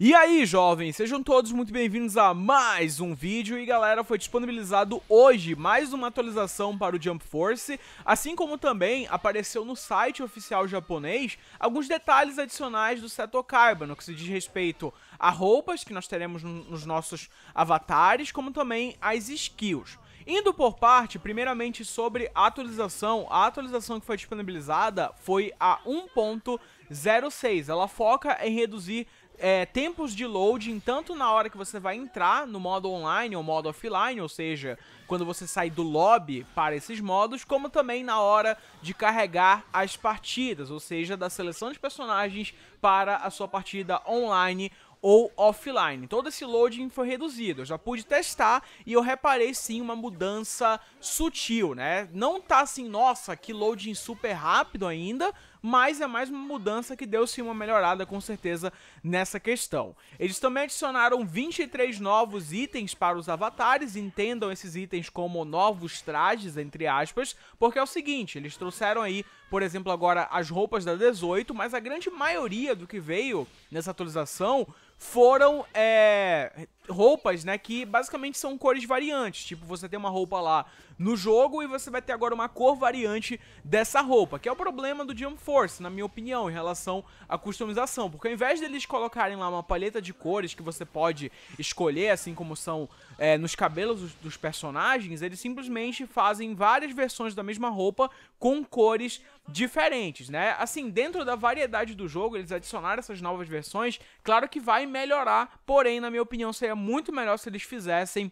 E aí, jovens, sejam todos muito bem-vindos a mais um vídeo e galera, foi disponibilizado hoje mais uma atualização para o Jump Force, assim como também apareceu no site oficial japonês alguns detalhes adicionais do Seto Carbon, que se diz respeito a roupas que nós teremos nos nossos avatares, como também as skills. Indo por parte, primeiramente sobre a atualização, a atualização que foi disponibilizada foi a 1.06, ela foca em reduzir é, tempos de loading, tanto na hora que você vai entrar no modo online ou modo offline, ou seja, quando você sai do lobby para esses modos, como também na hora de carregar as partidas, ou seja, da seleção de personagens para a sua partida online ou offline. Todo esse loading foi reduzido. Eu já pude testar e eu reparei sim uma mudança sutil, né? Não tá assim, nossa, que loading super rápido ainda, mas é mais uma mudança que deu sim uma melhorada com certeza nessa questão. Eles também adicionaram 23 novos itens para os avatares, entendam esses itens como novos trajes, entre aspas, porque é o seguinte, eles trouxeram aí por exemplo, agora as roupas da 18, mas a grande maioria do que veio nessa atualização foram é, roupas, né, que basicamente são cores variantes. Tipo, você tem uma roupa lá no jogo e você vai ter agora uma cor variante dessa roupa, que é o problema do Jump Force, na minha opinião, em relação à customização, porque ao invés deles colocarem lá uma paleta de cores que você pode escolher, assim como são é, nos cabelos dos, dos personagens, eles simplesmente fazem várias versões da mesma roupa com cores diferentes, né? Assim, dentro da variedade do jogo, eles adicionaram essas novas versões, claro que vai melhorar, porém, na minha opinião, seria muito melhor se eles fizessem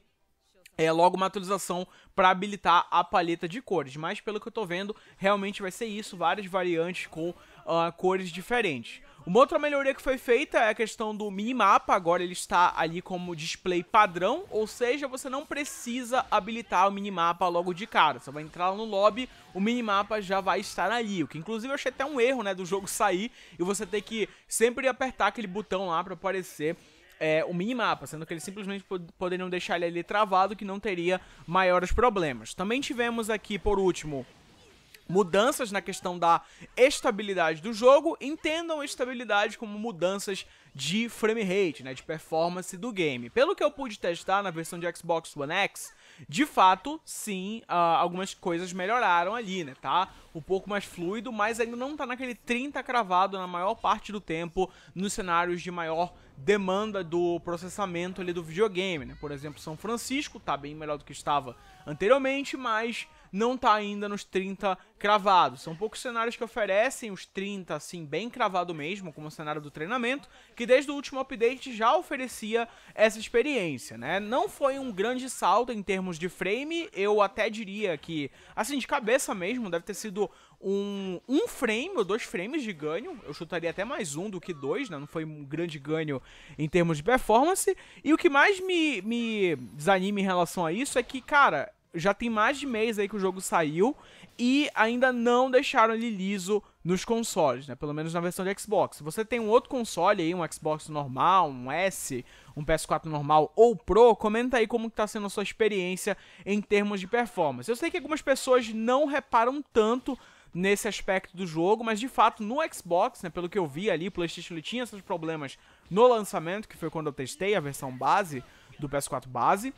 é logo uma atualização para habilitar a paleta de cores, mas pelo que eu tô vendo, realmente vai ser isso, várias variantes com uh, cores diferentes. Uma outra melhoria que foi feita é a questão do minimapa, agora ele está ali como display padrão, ou seja, você não precisa habilitar o minimapa logo de cara, você vai entrar no lobby, o minimapa já vai estar ali, o que inclusive eu achei até um erro né, do jogo sair e você ter que sempre apertar aquele botão lá para aparecer é, o minimapa, sendo que eles simplesmente poderiam deixar ele ali travado, que não teria maiores problemas. Também tivemos aqui, por último, mudanças na questão da estabilidade do jogo, entendam estabilidade como mudanças de frame rate, né, de performance do game. Pelo que eu pude testar na versão de Xbox One X, de fato, sim, uh, algumas coisas melhoraram ali, né, tá? Um pouco mais fluido, mas ainda não tá naquele 30 cravado na maior parte do tempo nos cenários de maior demanda do processamento ali do videogame, né? Por exemplo, São Francisco tá bem melhor do que estava anteriormente, mas não tá ainda nos 30 cravados. São poucos cenários que oferecem os 30, assim, bem cravado mesmo, como o cenário do treinamento, que desde o último update já oferecia essa experiência, né? Não foi um grande salto em termos de frame, eu até diria que, assim, de cabeça mesmo, deve ter sido um, um frame ou dois frames de ganho. Eu chutaria até mais um do que dois, né? Não foi um grande ganho em termos de performance. E o que mais me, me desanima em relação a isso é que, cara, já tem mais de mês aí que o jogo saiu e ainda não deixaram ele liso nos consoles, né? Pelo menos na versão de Xbox. Se você tem um outro console aí, um Xbox normal, um S, um PS4 normal ou Pro, comenta aí como está sendo a sua experiência em termos de performance. Eu sei que algumas pessoas não reparam tanto nesse aspecto do jogo, mas de fato no Xbox, né, pelo que eu vi ali, o PlayStation ele tinha esses problemas no lançamento, que foi quando eu testei a versão base do PS4 base.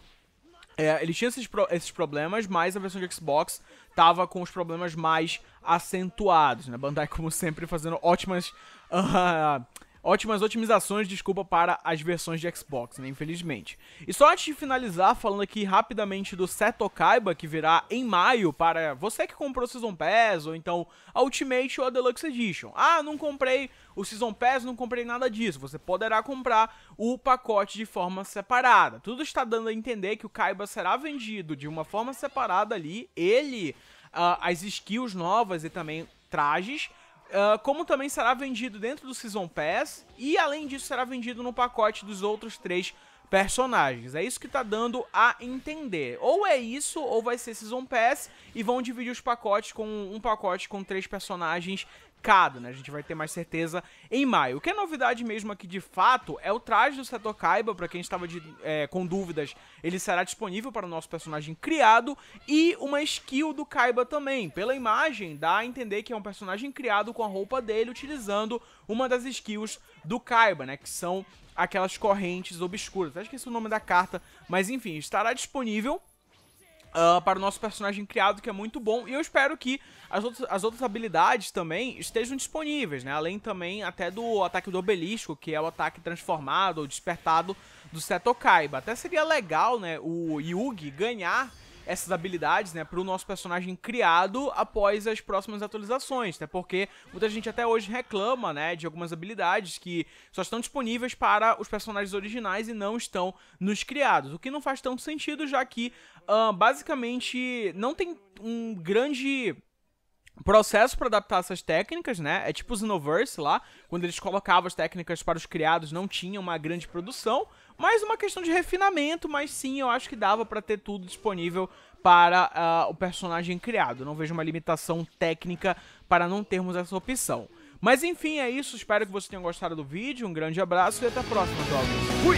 É, ele tinha esses, pro esses problemas, mas a versão de Xbox tava com os problemas mais acentuados, né? Bandai, como sempre, fazendo ótimas uh, ótimas otimizações, desculpa, para as versões de Xbox, né, infelizmente. E só antes de finalizar, falando aqui rapidamente do Seto Kaiba, que virá em maio para você que comprou o Season Pass, ou então a Ultimate ou a Deluxe Edition. Ah, não comprei o Season Pass, não comprei nada disso. Você poderá comprar o pacote de forma separada. Tudo está dando a entender que o Kaiba será vendido de uma forma separada ali, ele... Uh, as skills novas e também trajes ah, como também será vendido dentro do Season Pass e além disso será vendido no pacote dos outros três personagens. É isso que tá dando a entender. Ou é isso, ou vai ser Season Pass e vão dividir os pacotes com um pacote com três personagens né? A gente vai ter mais certeza em maio. O que é novidade mesmo aqui de fato é o traje do Seto Kaiba, para quem estava de, é, com dúvidas, ele será disponível para o nosso personagem criado e uma skill do Kaiba também. Pela imagem dá a entender que é um personagem criado com a roupa dele utilizando uma das skills do Kaiba, né, que são aquelas correntes obscuras. Acho que esse é o nome da carta, mas enfim, estará disponível Uh, para o nosso personagem criado, que é muito bom. E eu espero que as outras, as outras habilidades também estejam disponíveis, né? Além também até do ataque do obelisco, que é o ataque transformado ou despertado do Seto Kaiba. Até seria legal, né, o Yugi ganhar essas habilidades, né, pro nosso personagem criado após as próximas atualizações, né? Porque muita gente até hoje reclama, né, de algumas habilidades que só estão disponíveis para os personagens originais e não estão nos criados, o que não faz tanto sentido, já que uh, basicamente não tem um grande processo para adaptar essas técnicas, né? É tipo o Xenoverse lá, quando eles colocavam as técnicas para os criados, não tinha uma grande produção mais uma questão de refinamento, mas sim, eu acho que dava para ter tudo disponível para uh, o personagem criado. Não vejo uma limitação técnica para não termos essa opção. Mas enfim, é isso. Espero que você tenha gostado do vídeo. Um grande abraço e até a próxima, jovens. Fui!